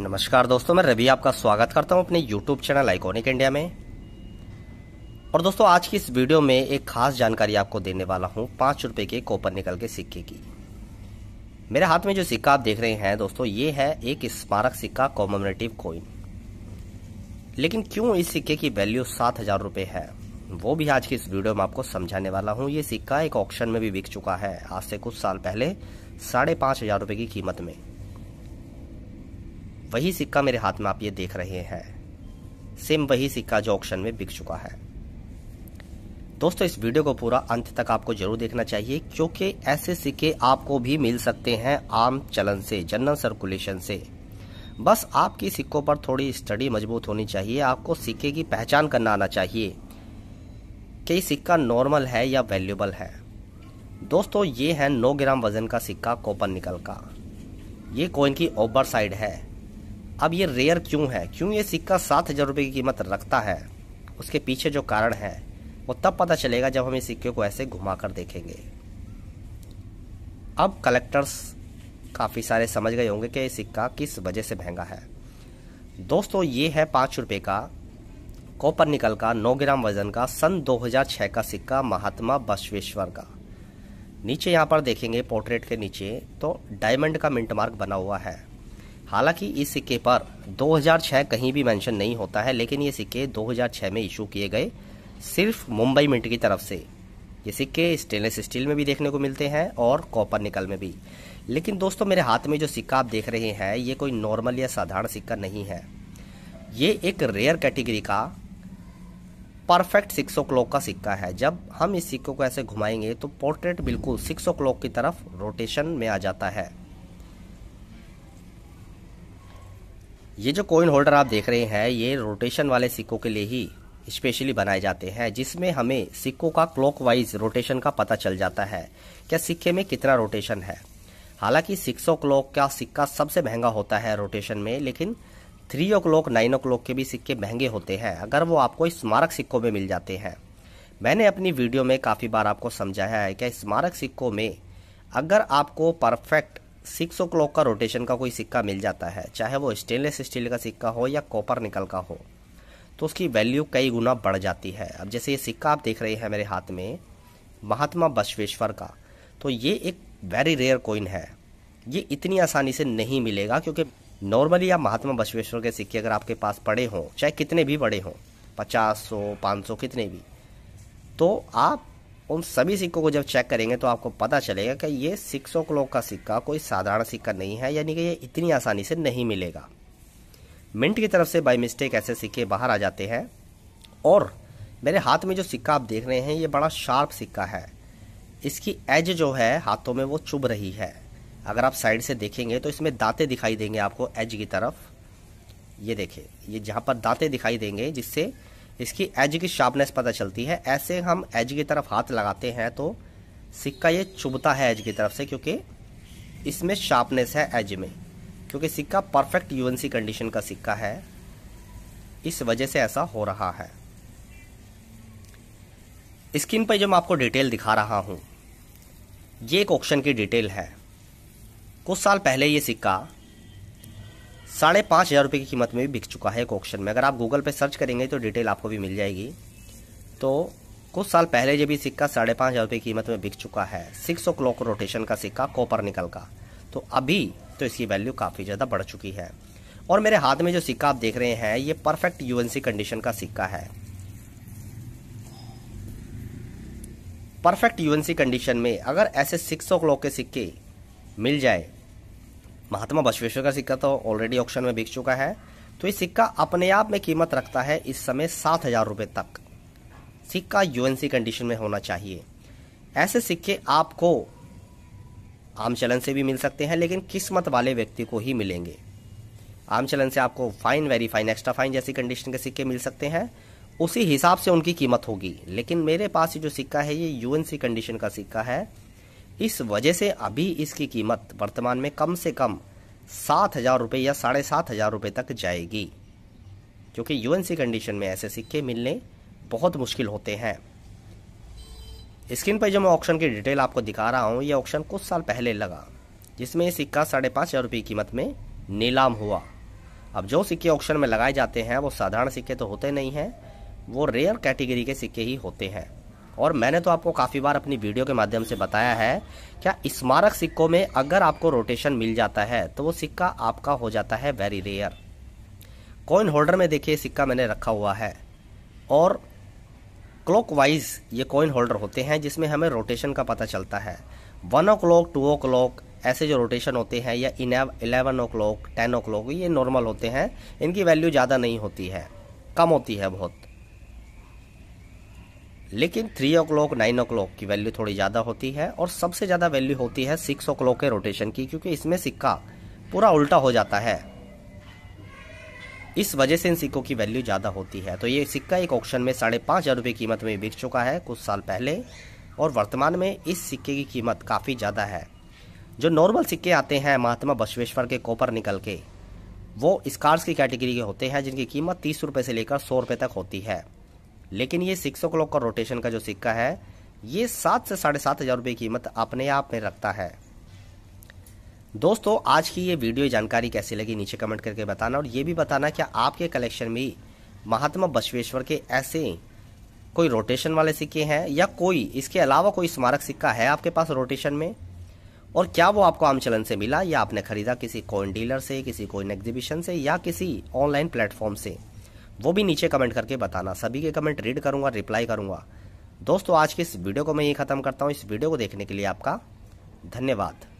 नमस्कार दोस्तों मैं रवि आपका स्वागत करता हूं अपने YouTube चैनल आइकॉनिक इंडिया में और दोस्तों आज की इस वीडियो में एक खास जानकारी आपको देने वाला हूं पांच रुपए के कॉपर निकल के सिक्के की मेरे हाथ में जो सिक्का आप देख रहे हैं दोस्तों ये है एक स्मारक सिक्का कॉमोमेटिव कोइन लेकिन क्यों इस सिक्के की वैल्यू सात हजार है वो भी आज की इस वीडियो में आपको समझाने वाला हूँ ये सिक्का एक ऑप्शन में भी बिक चुका है आज से कुछ साल पहले साढ़े पाँच हजार की कीमत में वही सिक्का मेरे हाथ में आप ये देख रहे हैं सेम वही सिक्का जो ऑक्शन में बिक चुका है दोस्तों इस वीडियो को पूरा अंत तक आपको जरूर देखना चाहिए क्योंकि ऐसे सिक्के आपको भी मिल सकते हैं आम चलन से जनरल सर्कुलेशन से बस आपकी सिक्कों पर थोड़ी स्टडी मजबूत होनी चाहिए आपको सिक्के की पहचान करना आना चाहिए कि सिक्का नॉर्मल है या वैल्यूबल है दोस्तों ये है 9 ग्राम वजन का सिक्का कॉपर निकल का ये कोइन की ओवर साइड है अब ये रेयर क्यों है क्यों ये सिक्का सात हज़ार रुपये की कीमत रखता है उसके पीछे जो कारण है वो तब पता चलेगा जब हम इस सिक्के को ऐसे घुमा कर देखेंगे अब कलेक्टर्स काफ़ी सारे समझ गए होंगे कि ये सिक्का किस वजह से महंगा है दोस्तों ये है पाँच रुपये का कॉपर निकल का नौ ग्राम वजन का सन 2006 का सिक्का महात्मा बसवेश्वर का नीचे यहाँ पर देखेंगे पोर्ट्रेट के नीचे तो डायमंड का मिंट मार्क बना हुआ है हालांकि इस सिक्के पर 2006 कहीं भी मेंशन नहीं होता है लेकिन ये सिक्के 2006 में इशू किए गए सिर्फ मुंबई मिंट की तरफ से ये सिक्के स्टेनलेस स्टील में भी देखने को मिलते हैं और कॉपर निकल में भी लेकिन दोस्तों मेरे हाथ में जो सिक्का आप देख रहे हैं ये कोई नॉर्मल या साधारण सिक्का नहीं है ये एक रेयर कैटेगरी का परफेक्ट सिक्स ओ क्लॉक का सिक्का है जब हम इस सिक्कों को ऐसे घुमाएंगे तो पोर्ट्रेट बिल्कुल सिक्स ओ क्लॉक की तरफ रोटेशन में आ जाता है ये जो कोइन होल्डर आप देख रहे हैं ये रोटेशन वाले सिक्कों के लिए ही स्पेशली बनाए जाते हैं जिसमें हमें सिक्कों का क्लॉकवाइज रोटेशन का पता चल जाता है क्या सिक्के में कितना रोटेशन है हालांकि सिक्स ओ क्लॉक का सिक्का सबसे महंगा होता है रोटेशन में लेकिन three o'clock nine o'clock के भी सिक्के महंगे होते हैं अगर वो आपको स्मारक सिक्कों में मिल जाते हैं मैंने अपनी वीडियो में काफ़ी बार आपको समझाया है कि स्मारक सिक्कों में अगर आपको परफेक्ट सिक्स ओ क्लॉक का रोटेशन का कोई सिक्का मिल जाता है चाहे वो स्टेनलेस स्टील का सिक्का हो या कॉपर निकल का हो तो उसकी वैल्यू कई गुना बढ़ जाती है अब जैसे ये सिक्का आप देख रहे हैं मेरे हाथ में महात्मा बसवेश्वर का तो ये एक वेरी रेयर कोइन है ये इतनी आसानी से नहीं मिलेगा क्योंकि नॉर्मली आप महात्मा बसवेश्वर के सिक्के अगर आपके पास पड़े हों चाहे कितने भी बड़े हों पचास सौ पाँच सौ कितने भी तो आप उन सभी सिक्कों को जब चेक करेंगे तो आपको पता चलेगा कि ये सिक्स ओ क्लॉक का सिक्का कोई साधारण सिक्का नहीं है यानी कि ये इतनी आसानी से नहीं मिलेगा मिंट की तरफ से बाई मिस्टेक ऐसे सिक्के बाहर आ जाते हैं और मेरे हाथ में जो सिक्का आप देख रहे हैं ये बड़ा शार्प सिक्का है इसकी एज जो है हाथों में वो चुभ रही है अगर आप साइड से देखेंगे तो इसमें दांते दिखाई देंगे आपको एज की तरफ ये देखें ये जहाँ पर दांते दिखाई देंगे जिससे इसकी एज की शार्पनेस पता चलती है ऐसे हम एज की तरफ हाथ लगाते हैं तो सिक्का ये चुभता है एज की तरफ से क्योंकि इसमें शार्पनेस है एज में क्योंकि सिक्का परफेक्ट यूएनसी कंडीशन का सिक्का है इस वजह से ऐसा हो रहा है स्क्रीन पर जो मैं आपको डिटेल दिखा रहा हूँ ये एक ऑप्शन की डिटेल है कुछ साल पहले ये सिक्का साढ़े पाँच हज़ार रुपये की कीमत में भी बिक चुका है एक ऑक्शन में अगर आप गूगल पे सर्च करेंगे तो डिटेल आपको भी मिल जाएगी तो कुछ साल पहले जब भी सिक्का साढ़े पाँच हज़ार रुपये की कीमत में बिक चुका है सिक्स ओ क्लॉक रोटेशन का सिक्का कॉपर निकल का तो अभी तो इसकी वैल्यू काफ़ी ज़्यादा बढ़ चुकी है और मेरे हाथ में जो सिक्का आप देख रहे हैं ये परफेक्ट यूएनसी कंडीशन का सिक्का है परफेक्ट यूएनसी कंडीशन में अगर ऐसे सिक्स ओ क्लॉक के सिक्के मिल जाए महात्मा बसवेश्वर का सिक्का तो ऑलरेडी ऑप्शन में बिक चुका है तो ये सिक्का अपने आप में कीमत रखता है इस समय सात हजार रुपये तक सिक्का यूएनसी कंडीशन में होना चाहिए ऐसे सिक्के आपको आम चलन से भी मिल सकते हैं लेकिन किस्मत वाले व्यक्ति को ही मिलेंगे आम चलन से आपको fine very fine extra fine जैसी कंडीशन के सिक्के मिल सकते हैं उसी हिसाब से उनकी कीमत होगी लेकिन मेरे पास ये जो सिक्का है ये यूएनसी कंडीशन का सिक्का है इस वजह से अभी इसकी कीमत वर्तमान में कम से कम सात हज़ार रुपये या साढ़े सात हज़ार रुपये तक जाएगी क्योंकि यूएनसी कंडीशन में ऐसे सिक्के मिलने बहुत मुश्किल होते हैं स्क्रीन पर जो मैं ऑप्शन की डिटेल आपको दिखा रहा हूँ ये ऑप्शन कुछ साल पहले लगा जिसमें सिक्का साढ़े पाँच हज़ार रुपये कीमत में नीलाम हुआ अब जो सिक्के ऑक्शन में लगाए जाते हैं वो साधारण सिक्के तो होते नहीं हैं वो रेयर कैटेगरी के सिक्के ही होते हैं और मैंने तो आपको काफ़ी बार अपनी वीडियो के माध्यम से बताया है क्या स्मारक सिक्कों में अगर आपको रोटेशन मिल जाता है तो वो सिक्का आपका हो जाता है वेरी रेयर कॉइन होल्डर में देखिए सिक्का मैंने रखा हुआ है और क्लॉक वाइज ये कॉइन होल्डर होते हैं जिसमें हमें रोटेशन का पता चलता है one o'clock two o'clock ऐसे जो रोटेशन होते हैं या eleven o'clock ten o'clock ये नॉर्मल होते हैं इनकी वैल्यू ज़्यादा नहीं होती है कम होती है बहुत लेकिन three o'clock nine o'clock की वैल्यू थोड़ी ज़्यादा होती है और सबसे ज़्यादा वैल्यू होती है सिक्स ओ क्लॉक के रोटेशन की क्योंकि इसमें सिक्का पूरा उल्टा हो जाता है इस वजह से इन सिक्कों की वैल्यू ज़्यादा होती है तो ये सिक्का एक ऑक्शन में साढ़े पाँच हज़ार रुपये कीमत में बिक चुका है कुछ साल पहले और वर्तमान में इस सिक्के की कीमत काफ़ी ज़्यादा है जो नॉर्मल सिक्के आते हैं महात्मा बसवेश्वर के कॉपर निकल के वो स्कार्स की कैटेगरी के होते हैं जिनकी कीमत तीस रुपये से लेकर सौ रुपये तक होती है लेकिन ये सिक्स ओ क्लॉक का रोटेशन का जो सिक्का है ये सात से साढ़े सात हज़ार रुपये कीमत अपने आप में रखता है दोस्तों आज की ये वीडियो जानकारी कैसी लगी नीचे कमेंट करके बताना और ये भी बताना कि आपके कलेक्शन में महात्मा बसवेश्वर के ऐसे कोई रोटेशन वाले सिक्के हैं या कोई इसके अलावा कोई स्मारक सिक्का है आपके पास रोटेशन में और क्या वो आपको आम चलन से मिला या आपने खरीदा किसी कोइन डीलर से किसी कोइन एग्जीबिशन से या किसी ऑनलाइन प्लेटफॉर्म से वो भी नीचे कमेंट करके बताना सभी के कमेंट रीड करूँगा रिप्लाई करूँगा दोस्तों आज के इस वीडियो को मैं ये ख़त्म करता हूँ इस वीडियो को देखने के लिए आपका धन्यवाद